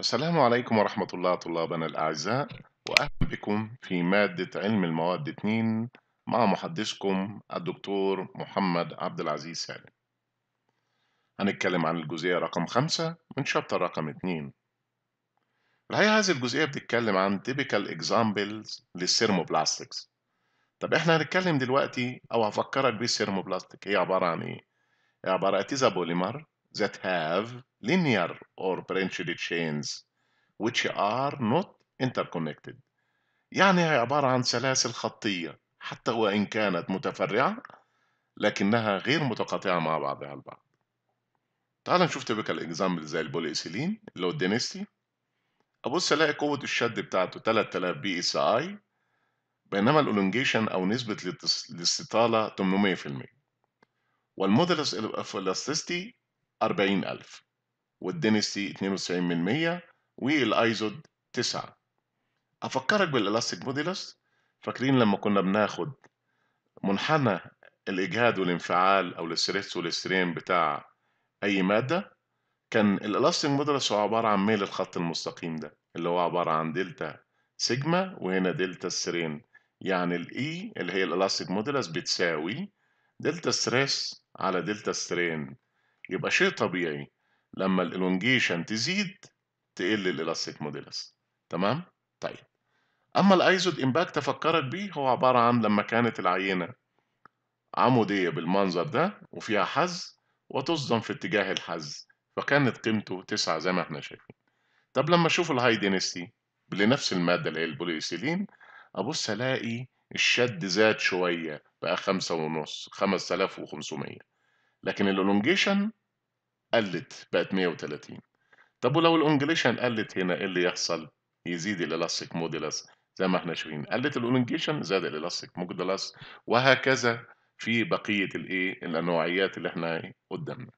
السلام عليكم ورحمة الله طلابنا الأعزاء وأهلا بكم في مادة علم المواد 2 مع محدثكم الدكتور محمد عبد العزيز سالم هنتكلم عن الجزئية رقم 5 من شابتر رقم 2 الحقيقة هذه الجزئية بتتكلم عن typical examples للسيرموبلاستكس طب احنا هنتكلم دلوقتي او هفكرك بالسيرموبلاستيك هي عبارة عن ايه؟ هي عبارة اتيزا بوليمر that have linear or branched chains which are not interconnected يعني هي عبارة عن سلاسل خطية حتى وإن كانت متفرعة لكنها غير متقاطعة مع بعضها البعض تعال نشوف typical اكزامبل زي البوليسيلين اللي هو الدينستي ابص الاقي قوه الشد بتاعته 3000 بي اس اي بينما الالونجيشن او نسبه الاستطاله 800% والمودلس الالاستيستي 40000 والدينستي 92% والايزود 9 افكرك بالالاستيك موديلس فاكرين لما كنا بناخد منحنى الاجهاد والانفعال او الاستريس والسترين بتاع اي ماده كان الالاستيك موديلس هو عباره عن ميل الخط المستقيم ده اللي هو عباره عن دلتا سيجما وهنا دلتا سترين يعني الاي e اللي هي الالاستيك موديلس بتساوي دلتا ستريس على دلتا سترين يبقى شيء طبيعي لما الالونجيشن تزيد تقل الالاستيك موديلس تمام طيب اما الايزود امباكت افكرك بيه هو عباره عن لما كانت العينه عموديه بالمنظر ده وفيها حز وتصدم في اتجاه الحز فكانت قيمته تسعة زي ما احنا شايفين طب لما اشوف الهاي دينستي لنفس الماده اللي هي البوليسيلين ابص الاقي الشد زاد شويه بقى خمسة ونص 5500 لكن الالونجيشن قلت بقت 130 طب ولو الانجليشن قلت هنا ايه اللي يحصل؟ يزيد الالاستيك موديلس زي ما احنا شايفين قلت الالونجيشن زاد الالاستيك موديلس وهكذا في بقيه الايه النوعيات اللي احنا قدامنا